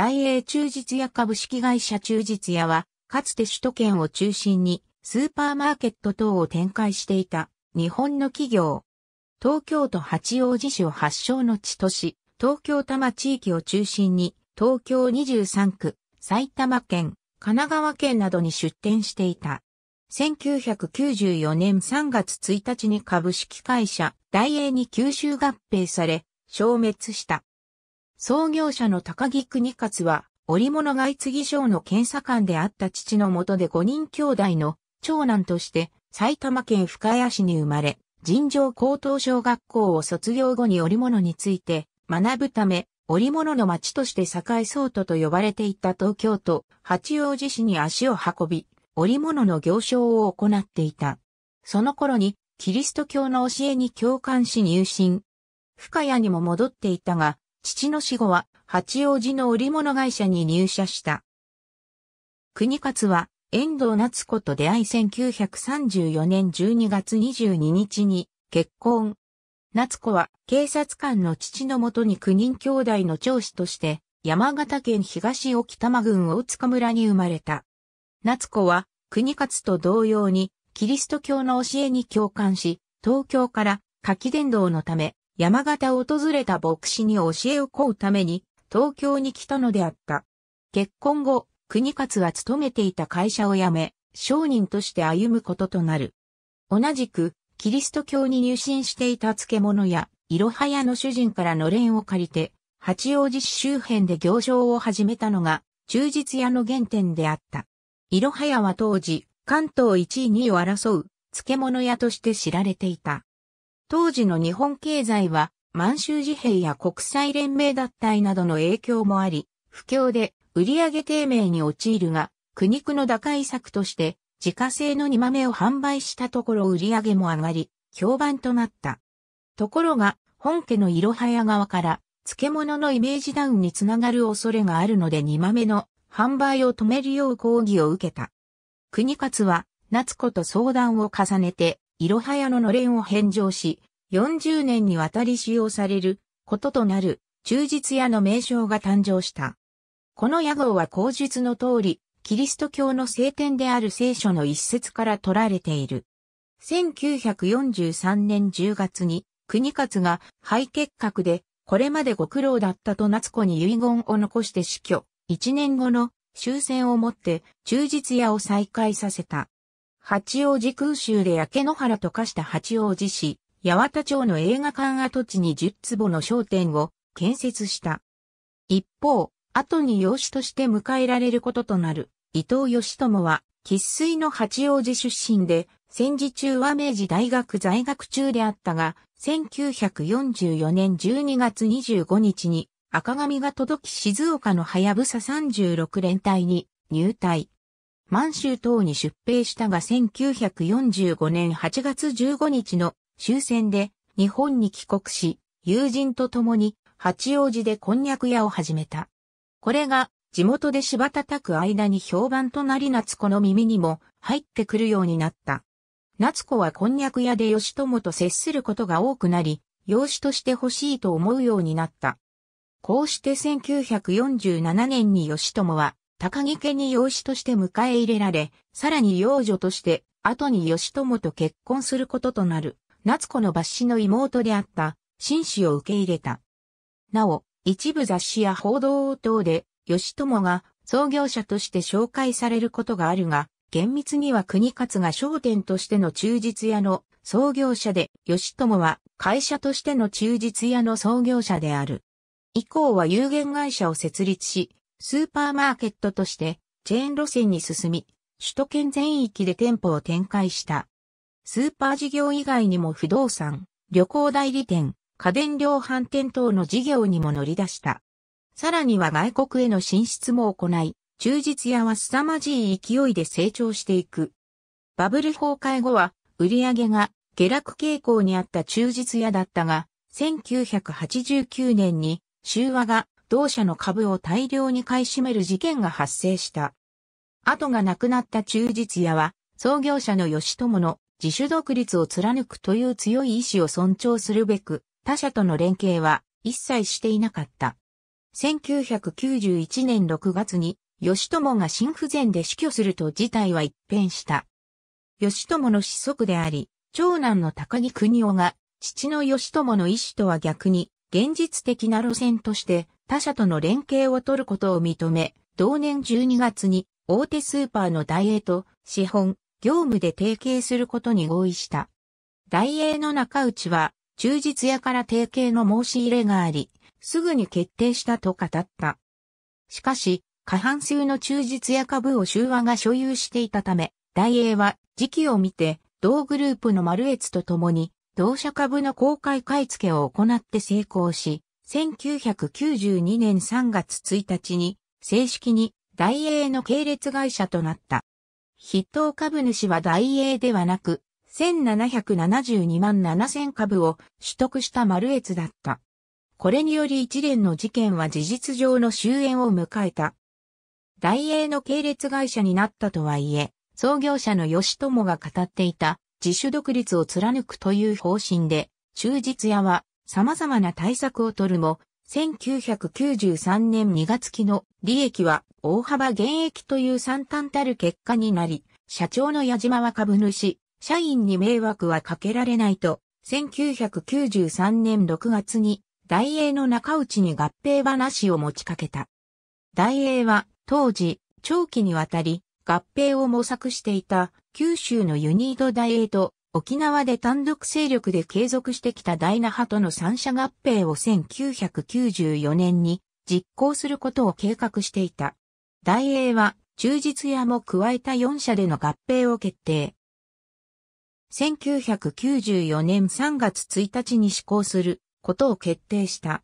大英中実屋株式会社中実屋は、かつて首都圏を中心にスーパーマーケット等を展開していた日本の企業。東京都八王子市を発祥の地とし、東京多摩地域を中心に東京23区、埼玉県、神奈川県などに出店していた。1994年3月1日に株式会社大英に吸収合併され、消滅した。創業者の高木国勝は、織物外継商の検査官であった父のもとで5人兄弟の長男として埼玉県深谷市に生まれ、尋常高等小学校を卒業後に織物について学ぶため、織物の町として栄そうとと呼ばれていた東京都八王子市に足を運び、織物の行商を行っていた。その頃にキリスト教の教えに共感し入信。深谷にも戻っていたが、父の死後は八王子の織物会社に入社した。国勝は遠藤夏子と出会い1934年12月22日に結婚。夏子は警察官の父のもとに9人兄弟の長子として山形県東沖玉郡大塚村に生まれた。夏子は国勝と同様にキリスト教の教えに共感し、東京から夏季伝道のため山形を訪れた牧師に教えを請うために、東京に来たのであった。結婚後、国勝は勤めていた会社を辞め、商人として歩むこととなる。同じく、キリスト教に入信していた漬物や、いろは屋の主人からのれんを借りて、八王子市周辺で行商を始めたのが、忠実屋の原点であった。いろは屋は当時、関東1位2位を争う、漬物屋として知られていた。当時の日本経済は満州事変や国際連盟脱退などの影響もあり、不況で売上低迷に陥るが、苦肉の打開策として自家製の煮豆を販売したところ売上も上がり、評判となった。ところが、本家のいろはや側から漬物のイメージダウンにつながる恐れがあるので煮豆の販売を止めるよう抗議を受けた。国勝は夏子と相談を重ねていろはやののれんを返上し、40年にわたり使用されることとなる忠実屋の名称が誕生した。この屋号は口述の通り、キリスト教の聖典である聖書の一節から取られている。1943年10月に、国勝が肺結核で、これまでご苦労だったと夏子に遺言を残して死去。1年後の終戦をもって、忠実屋を再開させた。八王子空襲で焼け野原と化した八王子市、八幡町の映画館跡地に10坪の商店を建設した。一方、後に養子として迎えられることとなる伊藤義友は、喫水の八王子出身で、戦時中は明治大学在学中であったが、1944年12月25日に赤髪が届き静岡の早草36連隊に入隊。満州等に出兵したが1945年8月15日の終戦で日本に帰国し、友人と共に八王子でこんにゃく屋を始めた。これが地元で柴叩く間に評判となり夏子の耳にも入ってくるようになった。夏子はこんにゃく屋で吉友と接することが多くなり、養子として欲しいと思うようになった。こうして1947年に吉友は高木家に養子として迎え入れられ、さらに養女として、後に義友と結婚することとなる、夏子の抜子の妹であった、紳士を受け入れた。なお、一部雑誌や報道等で、義友が創業者として紹介されることがあるが、厳密には国勝が商店としての忠実屋の創業者で、義友は会社としての忠実屋の創業者である。以降は有限会社を設立し、スーパーマーケットとしてチェーン路線に進み、首都圏全域で店舗を展開した。スーパー事業以外にも不動産、旅行代理店、家電量販店等の事業にも乗り出した。さらには外国への進出も行い、中実屋は凄まじい勢いで成長していく。バブル崩壊後は、売上が下落傾向にあった中実屋だったが、1989年に、周和が同社の株を大量に買い占める事件が発生した。後がなくなった忠実屋は、創業者の吉友の自主独立を貫くという強い意志を尊重するべく、他社との連携は一切していなかった。1991年6月に、吉友が心不全で死去すると事態は一変した。吉友の子息であり、長男の高木国夫が、父の吉友の意志とは逆に、現実的な路線として他社との連携を取ることを認め、同年12月に大手スーパーのダイエーと資本、業務で提携することに合意した。ダイエーの中内は、忠実屋から提携の申し入れがあり、すぐに決定したと語った。しかし、過半数の中実屋株を周和が所有していたため、ダイエーは時期を見て、同グループの丸越と共に同社株の公開買付を行って成功し、1992年3月1日に正式に大英の系列会社となった。筆頭株主は大英ではなく、1772万7000株を取得した丸越だった。これにより一連の事件は事実上の終焉を迎えた。大英の系列会社になったとはいえ、創業者の吉友が語っていた自主独立を貫くという方針で、忠実屋は様々な対策を取るも、1993年2月期の利益は大幅減益という惨憺たる結果になり、社長の矢島は株主、社員に迷惑はかけられないと、1993年6月に大英の中内に合併話を持ちかけた。大英は当時長期にわたり合併を模索していた九州のユニード大英と沖縄で単独勢力で継続してきた大那覇との三者合併を1994年に実行することを計画していた。大英は忠実屋も加えた4社での合併を決定。1994年3月1日に施行することを決定した。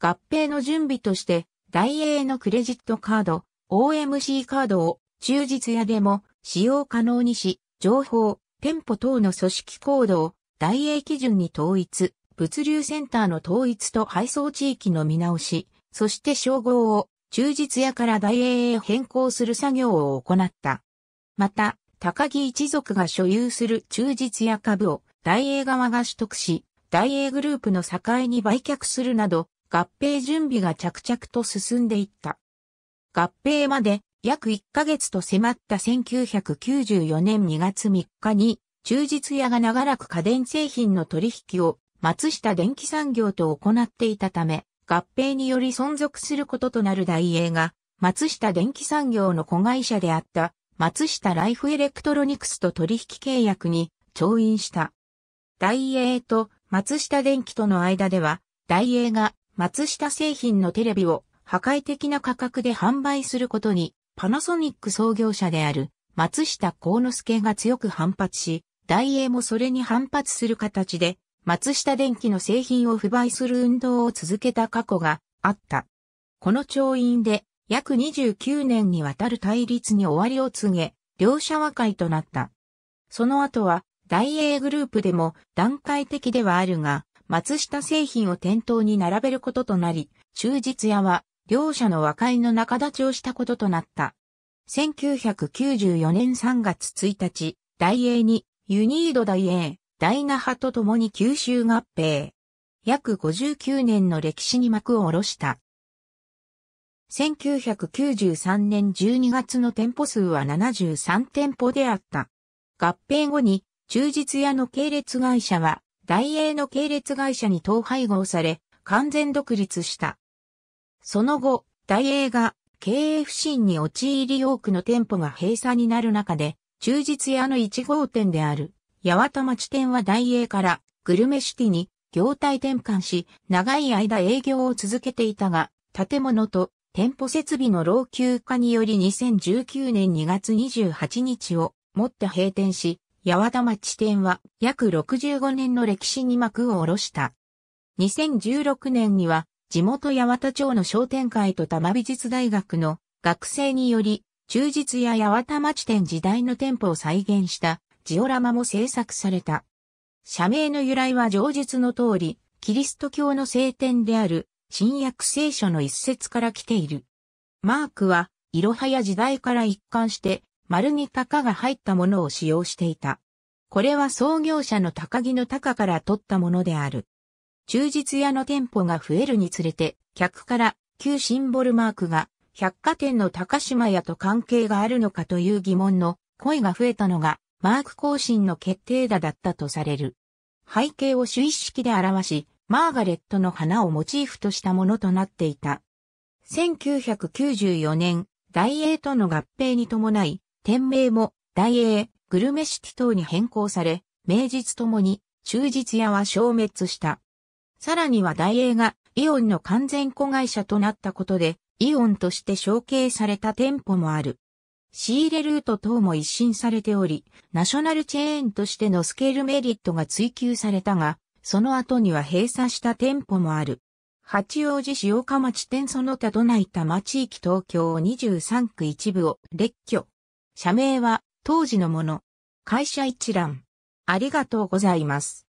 合併の準備として、大英のクレジットカード、OMC カードを終日屋でも使用可能にし、情報、店舗等の組織行動、大英基準に統一、物流センターの統一と配送地域の見直し、そして称号を中実屋から大英へ変更する作業を行った。また、高木一族が所有する中実屋株を大英側が取得し、大英グループの境に売却するなど、合併準備が着々と進んでいった。合併まで約1ヶ月と迫った1994年2月3日に、中実屋が長らく家電製品の取引を松下電機産業と行っていたため、合併により存続することとなる大英が、松下電機産業の子会社であった松下ライフエレクトロニクスと取引契約に調印した。大英と松下電機との間では、大英が松下製品のテレビを破壊的な価格で販売することにパナソニック創業者である松下幸之助が強く反発し、大英もそれに反発する形で、松下電機の製品を不買する運動を続けた過去があった。この調印で約29年にわたる対立に終わりを告げ、両者和解となった。その後は、大英グループでも段階的ではあるが、松下製品を店頭に並べることとなり、忠実屋は両者の和解の仲立ちをしたこととなった。1994年3月1日、大英に、ユニード大英、大那覇と共に九州合併。約59年の歴史に幕を下ろした。1993年12月の店舗数は73店舗であった。合併後に、忠実屋の系列会社は、大英の系列会社に統廃合され、完全独立した。その後、大英が経営不振に陥り多くの店舗が閉鎖になる中で、忠実屋の1号店である八幡町店は大英からグルメシティに業態転換し、長い間営業を続けていたが、建物と店舗設備の老朽化により2019年2月28日をもって閉店し、八幡町店は約65年の歴史に幕を下ろした。2016年には地元八幡町の商店会と多摩美術大学の学生により、忠実や八幡町店時代の店舗を再現したジオラマも制作された。社名の由来は上述の通り、キリスト教の聖典である新約聖書の一節から来ている。マークは、いろはや時代から一貫して、丸に鷹が入ったものを使用していた。これは創業者の高木の鷹から取ったものである。忠実屋の店舗が増えるにつれて、客から旧シンボルマークが百貨店の高島屋と関係があるのかという疑問の声が増えたのが、マーク更新の決定打だったとされる。背景を主意識で表し、マーガレットの花をモチーフとしたものとなっていた。1994年、大英との合併に伴い、店名も大英、グルメシティ等に変更され、名実ともに、忠実屋は消滅した。さらには大英がイオンの完全子会社となったことで、イオンとして承継された店舗もある。仕入れルート等も一新されており、ナショナルチェーンとしてのスケールメリットが追求されたが、その後には閉鎖した店舗もある。八王子市岡町店その他都内多摩地域東京23区一部を列挙。社名は当時のもの。会社一覧。ありがとうございます。